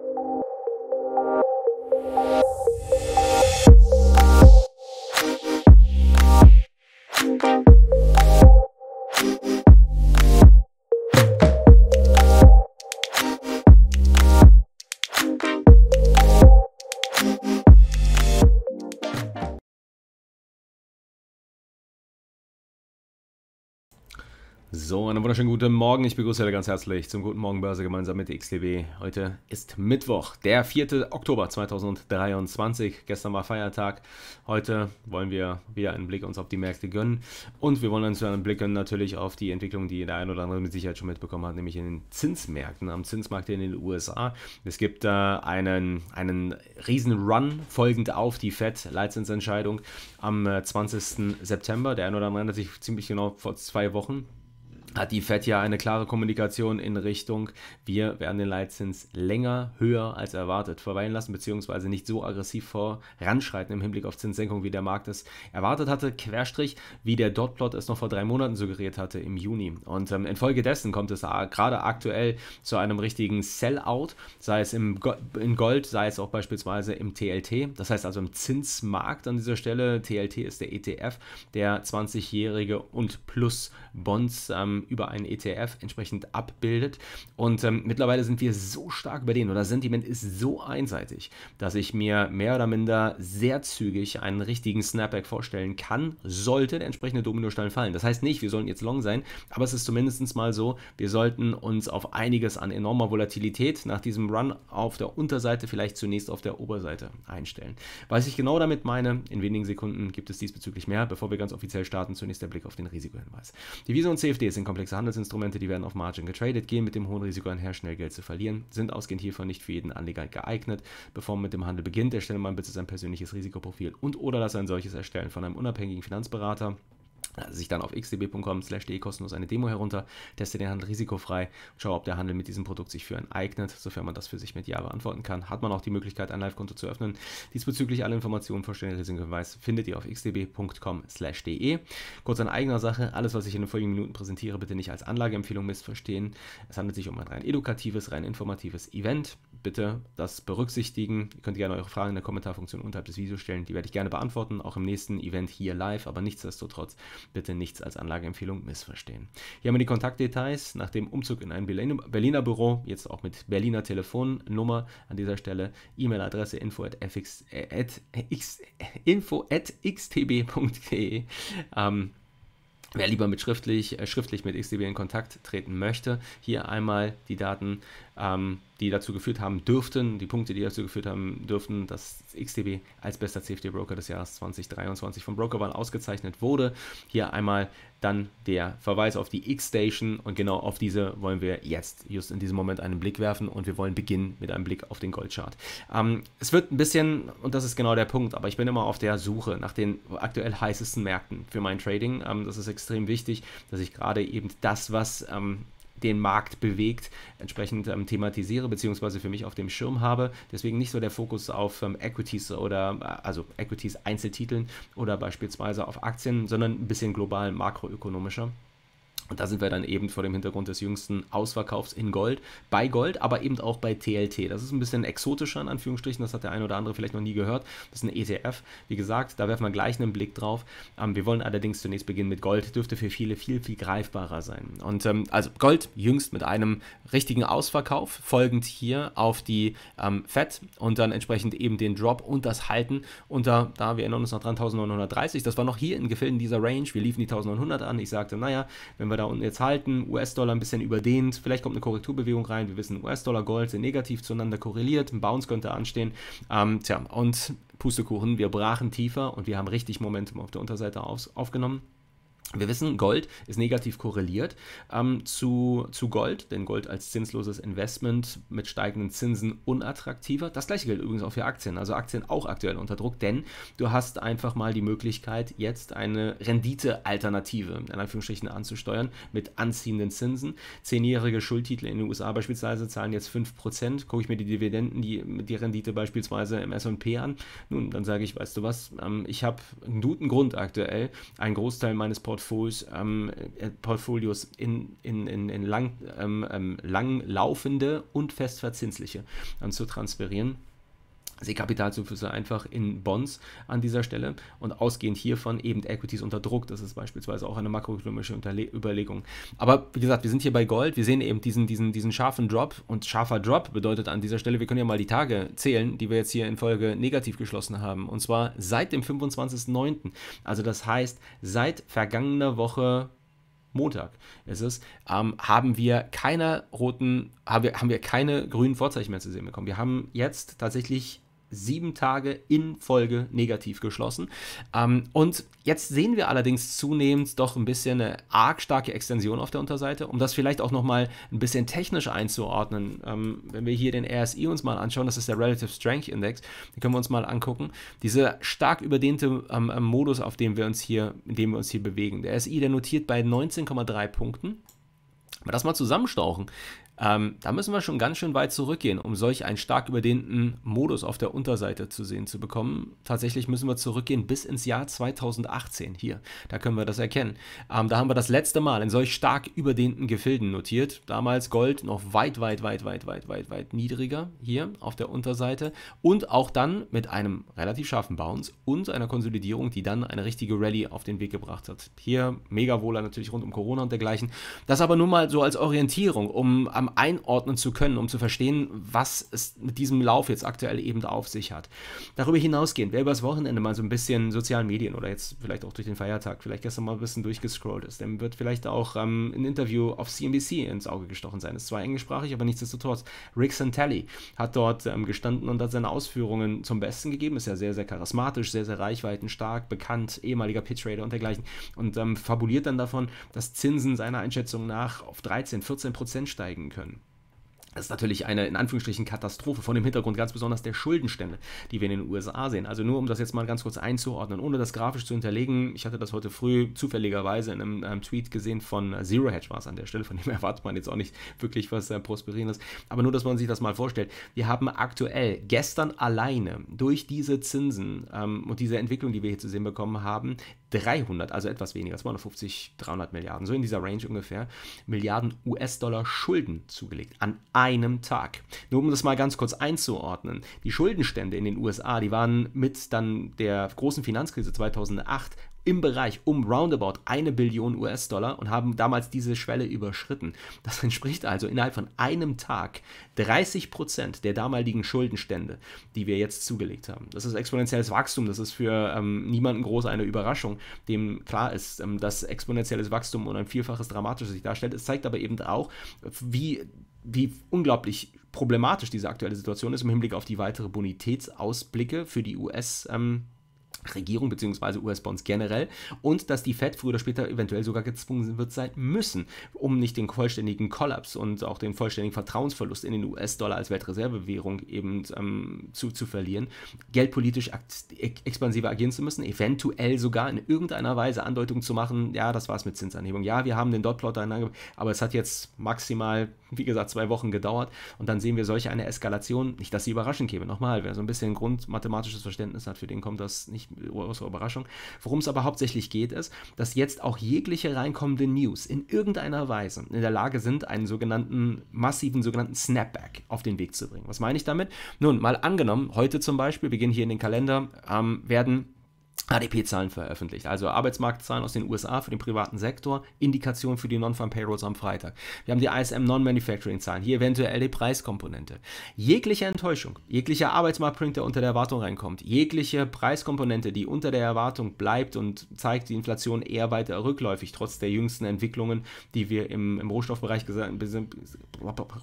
you So, einen wunderschönen guten Morgen. Ich begrüße alle ganz herzlich zum Guten Morgen Börse gemeinsam mit XTB. Heute ist Mittwoch, der 4. Oktober 2023. Gestern war Feiertag. Heute wollen wir wieder einen Blick uns auf die Märkte gönnen. Und wir wollen uns einen Blick gönnen natürlich auf die Entwicklung, die der ein oder andere mit Sicherheit schon mitbekommen hat, nämlich in den Zinsmärkten, am Zinsmarkt in den USA. Es gibt äh, einen, einen riesen Run folgend auf die FED-Leitzinsentscheidung am äh, 20. September. Der ein oder andere erinnert sich ziemlich genau vor zwei Wochen hat die Fed ja eine klare Kommunikation in Richtung, wir werden den Leitzins länger höher als erwartet verweilen lassen, beziehungsweise nicht so aggressiv voranschreiten im Hinblick auf Zinssenkung, wie der Markt es erwartet hatte, querstrich, wie der Dotplot es noch vor drei Monaten suggeriert hatte im Juni. Und ähm, infolgedessen kommt es gerade aktuell zu einem richtigen Sellout, sei es im Go in Gold, sei es auch beispielsweise im TLT, das heißt also im Zinsmarkt an dieser Stelle. TLT ist der ETF, der 20-jährige und plus Bonds. Ähm, über einen ETF entsprechend abbildet. Und ähm, mittlerweile sind wir so stark über den oder Sentiment ist so einseitig, dass ich mir mehr oder minder sehr zügig einen richtigen Snapback vorstellen kann, sollte der entsprechende Dominostein fallen. Das heißt nicht, wir sollten jetzt long sein, aber es ist zumindest mal so, wir sollten uns auf einiges an enormer Volatilität nach diesem Run auf der Unterseite vielleicht zunächst auf der Oberseite einstellen. Was ich genau damit meine, in wenigen Sekunden gibt es diesbezüglich mehr. Bevor wir ganz offiziell starten, zunächst der Blick auf den Risikohinweis. Die Visa und CFD sind komplexe Handelsinstrumente, die werden auf Margin getradet, gehen mit dem hohen Risiko einher, schnell Geld zu verlieren, sind ausgehend hiervon nicht für jeden Anleger geeignet. Bevor man mit dem Handel beginnt, erstelle man bitte sein persönliches Risikoprofil und oder lasse ein solches Erstellen von einem unabhängigen Finanzberater. Äh, sich dann auf xdb.com slash de kostenlos eine Demo herunter, teste den Handel risikofrei und schaue, ob der Handel mit diesem Produkt sich für einen eignet, sofern man das für sich mit Ja beantworten kann. Hat man auch die Möglichkeit, ein Live-Konto zu öffnen. Diesbezüglich alle Informationen, vollständige Risikohinweis findet ihr auf xdb.com slash de. Kurz an eigener Sache, alles, was ich in den folgenden Minuten präsentiere, bitte nicht als Anlageempfehlung missverstehen. Es handelt sich um ein rein edukatives, rein informatives Event bitte das berücksichtigen. Ihr könnt gerne eure Fragen in der Kommentarfunktion unterhalb des Videos stellen. Die werde ich gerne beantworten, auch im nächsten Event hier live. Aber nichtsdestotrotz bitte nichts als Anlageempfehlung missverstehen. Hier haben wir die Kontaktdetails nach dem Umzug in ein Berliner Büro, jetzt auch mit Berliner Telefonnummer an dieser Stelle, E-Mail-Adresse info at, fx, äh, äh, äh, at, x, info at xtb.de. Ähm, Wer lieber mit schriftlich, äh, schriftlich mit XDB in Kontakt treten möchte, hier einmal die Daten ähm, die dazu geführt haben dürften, die Punkte, die dazu geführt haben dürften, dass XTB als bester CFD-Broker des Jahres 2023 vom Brokerwahl ausgezeichnet wurde. Hier einmal dann der Verweis auf die X-Station und genau auf diese wollen wir jetzt just in diesem Moment einen Blick werfen und wir wollen beginnen mit einem Blick auf den Goldchart. Ähm, es wird ein bisschen, und das ist genau der Punkt, aber ich bin immer auf der Suche nach den aktuell heißesten Märkten für mein Trading. Ähm, das ist extrem wichtig, dass ich gerade eben das, was ähm, den Markt bewegt, entsprechend ähm, thematisiere, beziehungsweise für mich auf dem Schirm habe. Deswegen nicht so der Fokus auf ähm, Equities oder äh, also Equities Einzeltiteln oder beispielsweise auf Aktien, sondern ein bisschen global makroökonomischer. Und da sind wir dann eben vor dem Hintergrund des jüngsten Ausverkaufs in Gold, bei Gold, aber eben auch bei TLT. Das ist ein bisschen exotischer in Anführungsstrichen, das hat der eine oder andere vielleicht noch nie gehört. Das ist ein ETF, wie gesagt, da werfen wir gleich einen Blick drauf. Ähm, wir wollen allerdings zunächst beginnen mit Gold, dürfte für viele viel, viel greifbarer sein. Und ähm, also Gold jüngst mit einem richtigen Ausverkauf, folgend hier auf die ähm, FED und dann entsprechend eben den Drop und das Halten unter, da wir erinnern uns noch dran, 1930. Das war noch hier in Gefilden dieser Range. Wir liefen die 1900 an. Ich sagte, naja, wenn wir da unten jetzt halten, US-Dollar ein bisschen überdehnt, vielleicht kommt eine Korrekturbewegung rein, wir wissen, US-Dollar, Gold sind negativ zueinander korreliert, ein Bounce könnte anstehen, ähm, tja, und Pustekuchen, wir brachen tiefer und wir haben richtig Momentum auf der Unterseite auf, aufgenommen. Wir wissen, Gold ist negativ korreliert ähm, zu, zu Gold, denn Gold als zinsloses Investment mit steigenden Zinsen unattraktiver. Das gleiche gilt übrigens auch für Aktien, also Aktien auch aktuell unter Druck, denn du hast einfach mal die Möglichkeit, jetzt eine Renditealternative in Anführungsstrichen anzusteuern mit anziehenden Zinsen. Zehnjährige Schuldtitel in den USA beispielsweise zahlen jetzt 5%. Gucke ich mir die Dividenden, die, die Rendite beispielsweise im SP an. Nun, dann sage ich, weißt du was, ähm, ich habe einen guten Grund aktuell, einen Großteil meines Portfolios Portfolios, ähm, äh, Portfolios in, in, in, in lang, ähm, ähm langlaufende und festverzinsliche ähm, zu transferieren. Seekapitalzuflüsse einfach in Bonds an dieser Stelle und ausgehend hiervon eben Equities unter Druck. Das ist beispielsweise auch eine makroökonomische Unterle Überlegung. Aber wie gesagt, wir sind hier bei Gold. Wir sehen eben diesen, diesen, diesen scharfen Drop und scharfer Drop bedeutet an dieser Stelle, wir können ja mal die Tage zählen, die wir jetzt hier in Folge negativ geschlossen haben. Und zwar seit dem 25.09. Also das heißt, seit vergangener Woche Montag ist es, ähm, haben wir keine roten, haben wir, haben wir keine grünen Vorzeichen mehr zu sehen bekommen. Wir haben jetzt tatsächlich sieben Tage in Folge negativ geschlossen. Ähm, und jetzt sehen wir allerdings zunehmend doch ein bisschen eine arg starke Extension auf der Unterseite, um das vielleicht auch nochmal ein bisschen technisch einzuordnen. Ähm, wenn wir hier den RSI uns mal anschauen, das ist der Relative Strength Index, den können wir uns mal angucken. Dieser stark überdehnte ähm, ähm Modus, auf dem wir uns hier, in dem wir uns hier bewegen. Der RSI, der notiert bei 19,3 Punkten. Wenn wir das mal zusammenstauchen, ähm, da müssen wir schon ganz schön weit zurückgehen, um solch einen stark überdehnten Modus auf der Unterseite zu sehen zu bekommen. Tatsächlich müssen wir zurückgehen bis ins Jahr 2018 hier. Da können wir das erkennen. Ähm, da haben wir das letzte Mal in solch stark überdehnten Gefilden notiert. Damals Gold noch weit, weit, weit, weit, weit, weit, weit niedriger hier auf der Unterseite. Und auch dann mit einem relativ scharfen Bounce und einer Konsolidierung, die dann eine richtige Rallye auf den Weg gebracht hat. Hier mega wohler natürlich rund um Corona und dergleichen. Das aber nur mal so als Orientierung, um am einordnen zu können, um zu verstehen, was es mit diesem Lauf jetzt aktuell eben auf sich hat. Darüber hinausgehend, wer übers Wochenende mal so ein bisschen sozialen Medien oder jetzt vielleicht auch durch den Feiertag, vielleicht gestern mal ein bisschen durchgescrollt ist, dem wird vielleicht auch ähm, ein Interview auf CNBC ins Auge gestochen sein. Ist zwar englischsprachig, aber nichtsdestotrotz. Rick Santelli hat dort ähm, gestanden und hat seine Ausführungen zum Besten gegeben. Ist ja sehr, sehr charismatisch, sehr, sehr reichweitenstark, bekannt, ehemaliger Pitch-Trader und dergleichen. Und ähm, fabuliert dann davon, dass Zinsen seiner Einschätzung nach auf 13, 14 Prozent steigen können. können. Das ist natürlich eine in Anführungsstrichen Katastrophe, von dem Hintergrund ganz besonders der Schuldenstände, die wir in den USA sehen. Also nur um das jetzt mal ganz kurz einzuordnen, ohne das grafisch zu hinterlegen, ich hatte das heute früh zufälligerweise in einem, einem Tweet gesehen von Zero Hedge war es an der Stelle, von dem erwartet man jetzt auch nicht wirklich was äh, Prosperierendes. Aber nur, dass man sich das mal vorstellt. Wir haben aktuell gestern alleine durch diese Zinsen ähm, und diese Entwicklung, die wir hier zu sehen bekommen haben, 300, also etwas weniger, 250, 300 Milliarden, so in dieser Range ungefähr, Milliarden US-Dollar Schulden zugelegt an alle einem Tag. Nur um das mal ganz kurz einzuordnen. Die Schuldenstände in den USA, die waren mit dann der großen Finanzkrise 2008 im Bereich um roundabout eine Billion US-Dollar und haben damals diese Schwelle überschritten. Das entspricht also innerhalb von einem Tag 30 Prozent der damaligen Schuldenstände, die wir jetzt zugelegt haben. Das ist exponentielles Wachstum, das ist für ähm, niemanden groß eine Überraschung, dem klar ist, ähm, dass exponentielles Wachstum und ein Vielfaches dramatisches sich darstellt. Es zeigt aber eben auch, wie wie unglaublich problematisch diese aktuelle Situation ist im Hinblick auf die weitere Bonitätsausblicke für die us Ähm, Regierung bzw. US-Bonds generell und dass die Fed früher oder später eventuell sogar gezwungen wird sein müssen, um nicht den vollständigen Kollaps und auch den vollständigen Vertrauensverlust in den US-Dollar als Weltreservewährung eben ähm, zu, zu verlieren, geldpolitisch expansiver agieren zu müssen, eventuell sogar in irgendeiner Weise Andeutung zu machen, ja, das war es mit Zinsanhebung, ja, wir haben den Dotplot, aber es hat jetzt maximal, wie gesagt, zwei Wochen gedauert und dann sehen wir solche eine Eskalation, nicht, dass sie überraschend käme, nochmal, wer so ein bisschen grundmathematisches Verständnis hat, für den kommt das nicht große Überraschung. Worum es aber hauptsächlich geht, ist, dass jetzt auch jegliche reinkommende News in irgendeiner Weise in der Lage sind, einen sogenannten massiven sogenannten Snapback auf den Weg zu bringen. Was meine ich damit? Nun, mal angenommen, heute zum Beispiel, wir gehen hier in den Kalender, ähm, werden ADP-Zahlen veröffentlicht, also Arbeitsmarktzahlen aus den USA für den privaten Sektor, Indikation für die Non-Farm-Payrolls am Freitag. Wir haben die ISM Non-Manufacturing-Zahlen, hier eventuell die Preiskomponente. Jegliche Enttäuschung, jeglicher Arbeitsmarktprint, der unter der Erwartung reinkommt, jegliche Preiskomponente, die unter der Erwartung bleibt und zeigt die Inflation eher weiter rückläufig, trotz der jüngsten Entwicklungen, die wir im, im Rohstoffbereich,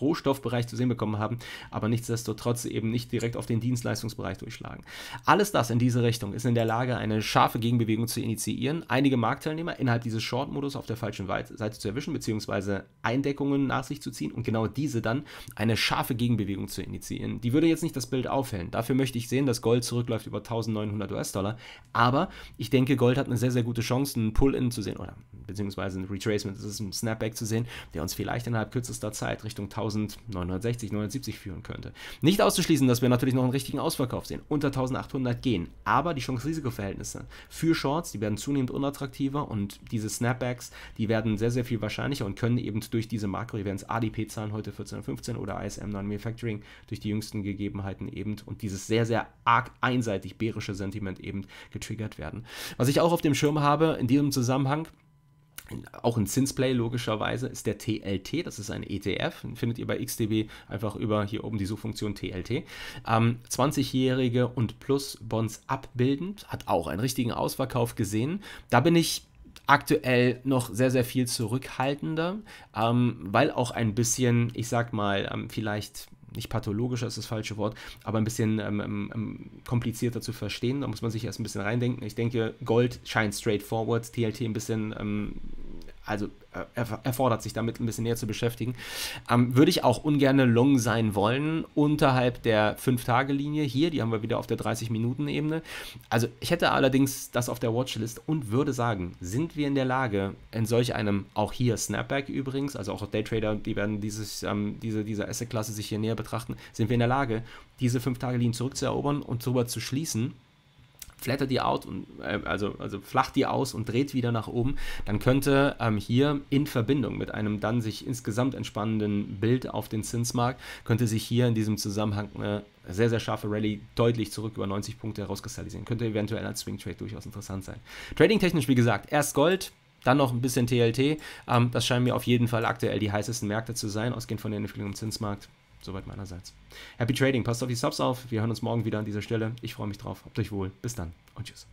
Rohstoffbereich zu sehen bekommen haben, aber nichtsdestotrotz eben nicht direkt auf den Dienstleistungsbereich durchschlagen. Alles das in diese Richtung ist in der Lage, eine scharfe Gegenbewegung zu initiieren, einige Marktteilnehmer innerhalb dieses Short-Modus auf der falschen Seite zu erwischen, beziehungsweise Eindeckungen nach sich zu ziehen und genau diese dann eine scharfe Gegenbewegung zu initiieren. Die würde jetzt nicht das Bild aufhellen. Dafür möchte ich sehen, dass Gold zurückläuft über 1900 US-Dollar. Aber ich denke, Gold hat eine sehr, sehr gute Chance, einen Pull-In zu sehen oder beziehungsweise ein Retracement, das ist ein Snapback zu sehen, der uns vielleicht innerhalb kürzester Zeit Richtung 1960, 970 führen könnte. Nicht auszuschließen, dass wir natürlich noch einen richtigen Ausverkauf sehen, unter 1800 gehen. Aber die Chance-Risiko-Verhältnisse Verhältnisse. Für Shorts, die werden zunehmend unattraktiver und diese Snapbacks, die werden sehr, sehr viel wahrscheinlicher und können eben durch diese Makroevents, ADP-Zahlen heute 1415 oder ISM Non-Manufacturing, durch die jüngsten Gegebenheiten eben und dieses sehr, sehr arg einseitig bärische Sentiment eben getriggert werden. Was ich auch auf dem Schirm habe in diesem Zusammenhang, auch ein Zinsplay logischerweise ist der TLT, das ist ein ETF, findet ihr bei XDB einfach über hier oben die Suchfunktion TLT. Ähm, 20-Jährige und plus Bonds abbildend, hat auch einen richtigen Ausverkauf gesehen. Da bin ich aktuell noch sehr, sehr viel zurückhaltender, ähm, weil auch ein bisschen, ich sag mal, ähm, vielleicht nicht pathologischer ist das falsche Wort, aber ein bisschen ähm, ähm, ähm, komplizierter zu verstehen. Da muss man sich erst ein bisschen reindenken. Ich denke, Gold scheint straightforward, TLT ein bisschen ähm, also äh, erfordert sich damit ein bisschen näher zu beschäftigen, ähm, würde ich auch ungern long sein wollen unterhalb der 5-Tage-Linie hier, die haben wir wieder auf der 30-Minuten-Ebene. Also ich hätte allerdings das auf der Watchlist und würde sagen, sind wir in der Lage, in solch einem, auch hier Snapback übrigens, also auch Daytrader, die werden dieses, ähm, diese, diese Asset-Klasse sich hier näher betrachten, sind wir in der Lage, diese 5 tage linie zurückzuerobern und darüber zu schließen, flattert die out und äh, also, also flacht die aus und dreht wieder nach oben, dann könnte ähm, hier in Verbindung mit einem dann sich insgesamt entspannenden Bild auf den Zinsmarkt, könnte sich hier in diesem Zusammenhang eine sehr, sehr scharfe Rallye deutlich zurück über 90 Punkte herauskristallisieren. Könnte eventuell als Swing Trade durchaus interessant sein. Trading technisch, wie gesagt, erst Gold, dann noch ein bisschen TLT. Ähm, das scheinen mir auf jeden Fall aktuell die heißesten Märkte zu sein, ausgehend von der Entwicklung im Zinsmarkt. Soweit meinerseits. Happy Trading, passt auf die Subs auf. Wir hören uns morgen wieder an dieser Stelle. Ich freue mich drauf. Habt euch wohl. Bis dann und tschüss.